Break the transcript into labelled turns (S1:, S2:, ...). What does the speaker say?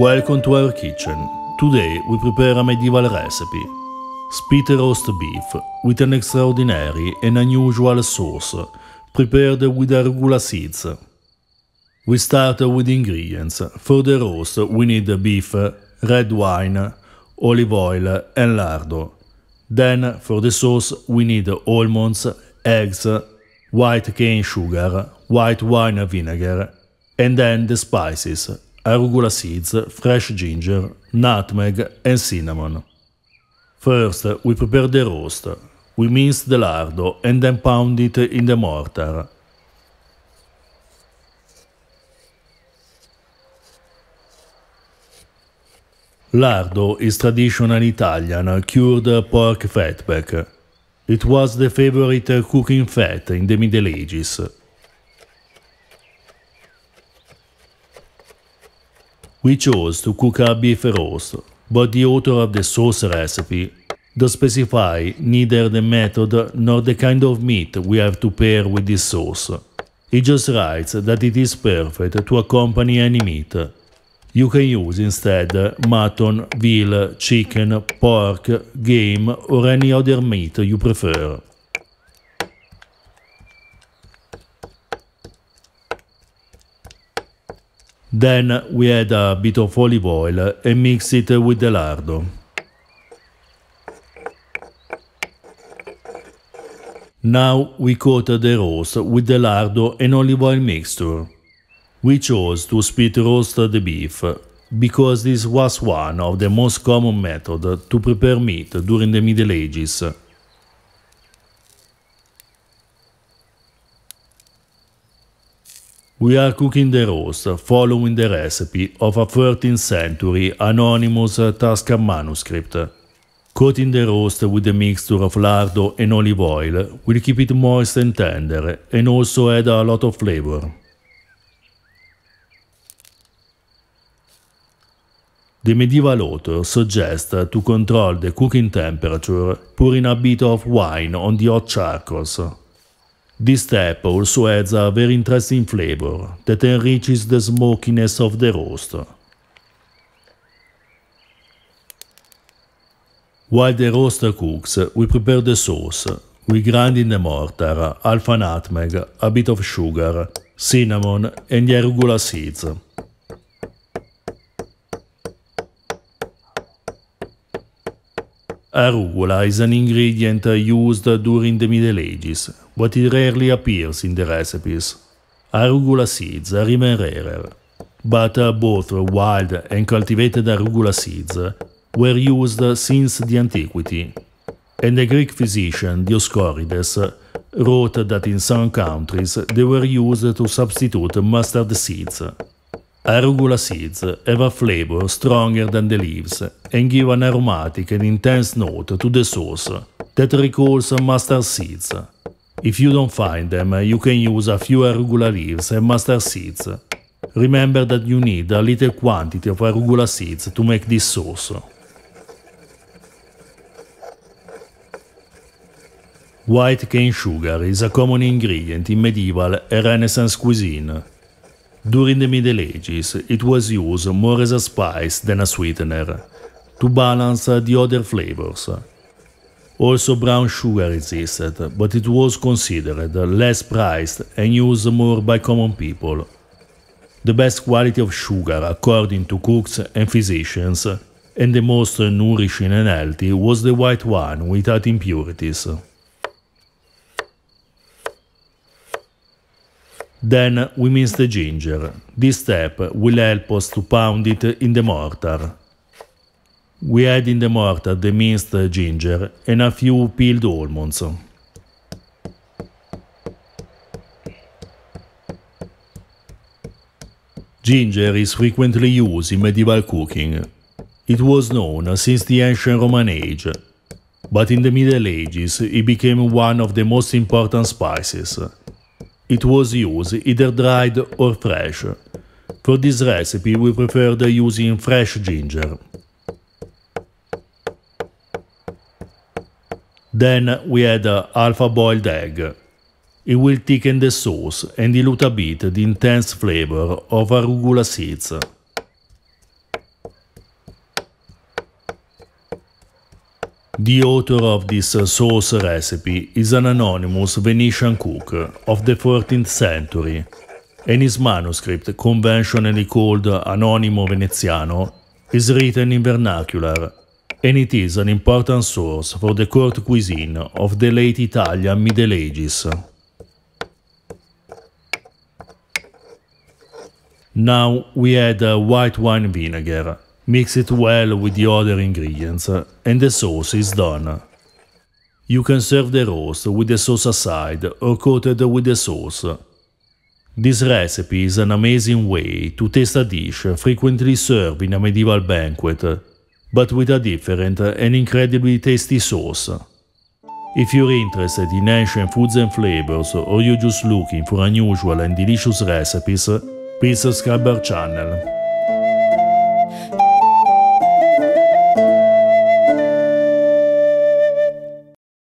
S1: Welcome to our kitchen. Today we prepare a medieval recipe. Spit roast beef with an extraordinary and unusual sauce prepared with arugula seeds. We start with ingredients. For the roast we need beef, red wine, olive oil and lardo. Then for the sauce we need almonds, eggs, white cane sugar, white wine vinegar, and then the spices arugula seeds, fresh ginger, nutmeg and cinnamon. First, we prepare the roast. We mince the lardo and then pound it in the mortar. Lardo is traditional Italian cured pork fatback. It was the favorite cooking fat in the Middle Ages. We chose to cook our beef roast, but the author of the sauce recipe does specify neither the method nor the kind of meat we have to pair with this sauce. He just writes that it is perfect to accompany any meat. You can use instead mutton, veal, chicken, pork, game or any other meat you prefer. Then we add a bit of olive oil and mix it with the lardo. Now we coat the roast with the lardo and olive oil mixture. We chose to spit roast the beef because this was one of the most common methods to prepare meat during the Middle Ages We are cooking the roast, following the recipe of a 13th century anonymous Tuscan manuscript. Coating the roast with a mixture of lardo and olive oil will keep it moist and tender and also add a lot of flavor. The medieval author suggests to control the cooking temperature pouring a bit of wine on the hot charcoal. This step also adds a very interesting flavor that enriches the smokiness of the roast. While the roast cooks, we prepare the sauce. We grind in the mortar half a nutmeg, a bit of sugar, cinnamon and the arugula seeds. Arugula is an ingredient used during the Middle Ages, but it rarely appears in the recipes. Arugula seeds are even rarer, but uh, both wild and cultivated arugula seeds were used since the antiquity. And the Greek physician Dioscorides wrote that in some countries they were used to substitute mustard seeds. Arugula seeds have a flavor stronger than the leaves and give an aromatic and intense note to the sauce that recalls mustard seeds. If you don't find them, you can use a few arugula leaves and mustard seeds. Remember that you need a little quantity of arugula seeds to make this sauce. White cane sugar is a common ingredient in medieval and Renaissance cuisine. During the Middle Ages, it was used more as a spice than a sweetener to balance the other flavors. Also, brown sugar existed, but it was considered less prized and used more by common people. The best quality of sugar, according to cooks and physicians, and the most nourishing and healthy was the white one without impurities. Then we mince the ginger. This step will help us to pound it in the mortar. We add in the mortar the minced ginger and a few peeled almonds. Ginger is frequently used in medieval cooking. It was known since the ancient Roman age, but in the Middle Ages it became one of the most important spices. It was used either dried or fresh. For this recipe we preferred using fresh ginger. Then we add half a boiled egg. It will thicken the sauce and dilute a bit the intense flavor of arugula seeds. The author of this uh, sauce recipe is an anonymous Venetian cook of the 14th century, and his manuscript, conventionally called Anonimo Veneziano, is written in vernacular, and it is an important source for the court cuisine of the late Italian Middle Ages. Now we add uh, white wine vinegar Mix it well with the other ingredients and the sauce is done. You can serve the roast with the sauce aside or coated with the sauce. This recipe is an amazing way to taste a dish frequently served in a medieval banquet, but with a different and incredibly tasty sauce. If you're interested in ancient foods and flavors, or you're just looking for unusual and delicious recipes, please subscribe our channel.